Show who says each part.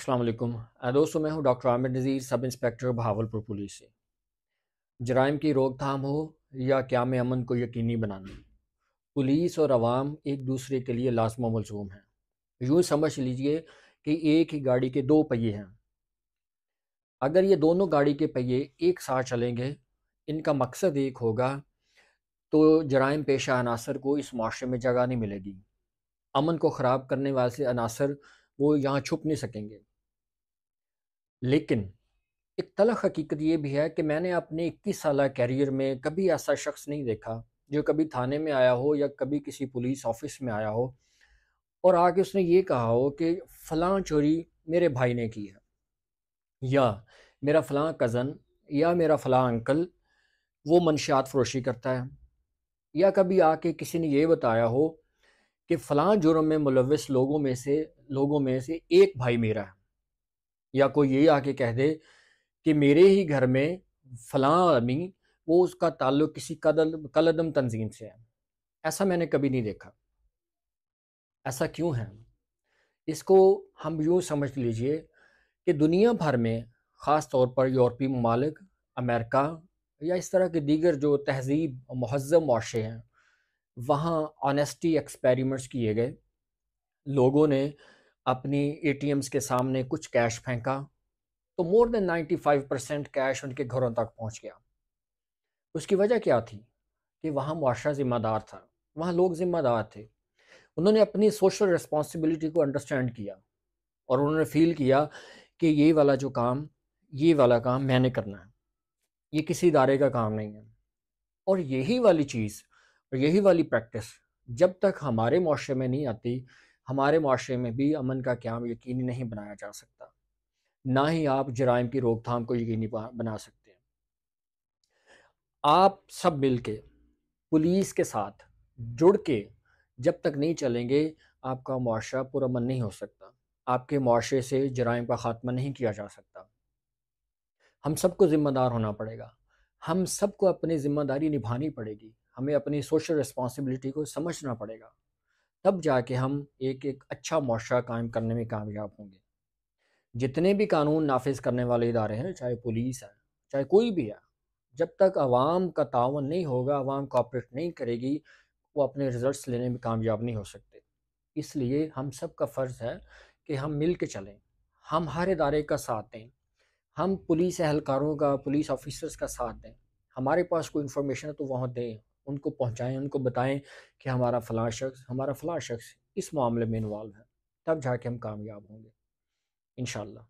Speaker 1: असलम दोस्तों मैं हूं डॉक्टर आमिर नज़ीर सब इंस्पेक्टर बहावलपुर पुलिस से जराइम की रोकथाम हो या क्या मैं अमन को यकीनी बनाना पुलिस और आवाम एक दूसरे के लिए लाजम मलजूम हैं यूँ समझ लीजिए कि एक ही गाड़ी के दो पहिए हैं अगर ये दोनों गाड़ी के पहिए एक साथ चलेंगे इनका मकसद एक होगा तो जराइम पेशा अनासर को इस माशरे में जगह नहीं मिलेगी अमन को ख़राब करने वाले अनासर वो यहाँ छुप नहीं सकेंगे लेकिन एक तलख हकीकत ये भी है कि मैंने अपने इक्कीस साल कैरियर में कभी ऐसा शख्स नहीं देखा जो कभी थाने में आया हो या कभी किसी पुलिस ऑफिस में आया हो और आके उसने ये कहा हो कि फ़लाँ चोरी मेरे भाई ने की है या मेरा फ़लाँ कज़न या मेरा फ़लाँ अंकल वो मनशात फरोशी करता है या कभी आके किसी ने यह बताया हो कि फ़लाँ जुर्म में मुलविस लोगों में से लोगों में से एक भाई मेरा है या कोई ये आके कह दे कि मेरे ही घर में फलां आदमी वो उसका ताल्लुक किसी कदल कलदम तंजीम से है ऐसा मैंने कभी नहीं देखा ऐसा क्यों है इसको हम यूँ समझ लीजिए कि दुनिया भर में ख़ास तौर पर यूरोपी ममालिक अमेरिका या इस तरह के दीगर जो तहजीब महजब माशे हैं वहाँ ऑनेस्टी एक्सपेरिमेंट्स किए गए लोगों ने अपनी ए के सामने कुछ कैश फेंका तो मोर देन 95 परसेंट कैश उनके घरों तक पहुंच गया उसकी वजह क्या थी कि वहाँ मुआरा ज़िम्मेदार था वहाँ लोग ज़िम्मेदार थे उन्होंने अपनी सोशल रिस्पॉन्सिबिलिटी को अंडरस्टैंड किया और उन्होंने फील किया कि ये वाला जो काम ये वाला काम मैंने करना है ये किसी इदारे का काम नहीं है और यही वाली चीज़ और यही वाली प्रैक्टिस जब तक हमारे मुआरे में नहीं आती हमारे माशरे में भी अमन का क्याम यकीनी नहीं बनाया जा सकता ना ही आप जराइम की रोकथाम को यकीनी बना सकते हैं आप सब मिल के पुलिस के साथ जुड़ के जब तक नहीं चलेंगे आपका मुआरा पुरमन नहीं हो सकता आपके माशरे से जराइम का ख़ात्मा नहीं किया जा सकता हम सबको ज़िम्मेदार होना पड़ेगा हम सबको अपनी ज़िम्मेदारी निभानी पड़ेगी हमें अपनी सोशल रिस्पॉन्सिबिलिटी को समझना पड़ेगा तब जाके हम एक एक अच्छा माशरा कायम करने में कामयाब होंगे जितने भी कानून नाफिज करने वाले इदारे हैं चाहे पुलिस है चाहे कोई भी है जब तक आवाम का तावन नहीं होगा आवाम कोऑपरेट नहीं करेगी वो अपने रिजल्ट्स लेने में कामयाब नहीं हो सकते इसलिए हम सब का फ़र्ज़ है कि हम मिल के चलें हम हर इदारे का साथ दें हम पुलिस अहलकारों का पुलिस ऑफिसर्स का साथ दें हमारे पास कोई इन्फॉर्मेशन है तो वहाँ दें उनको पहुँचाएँ उनको बताएँ कि हमारा फ़लाँ शख्स हमारा फ़लाँ शख्स इस मामले में इन्वॉल्व है तब जाके हम कामयाब होंगे इन शाला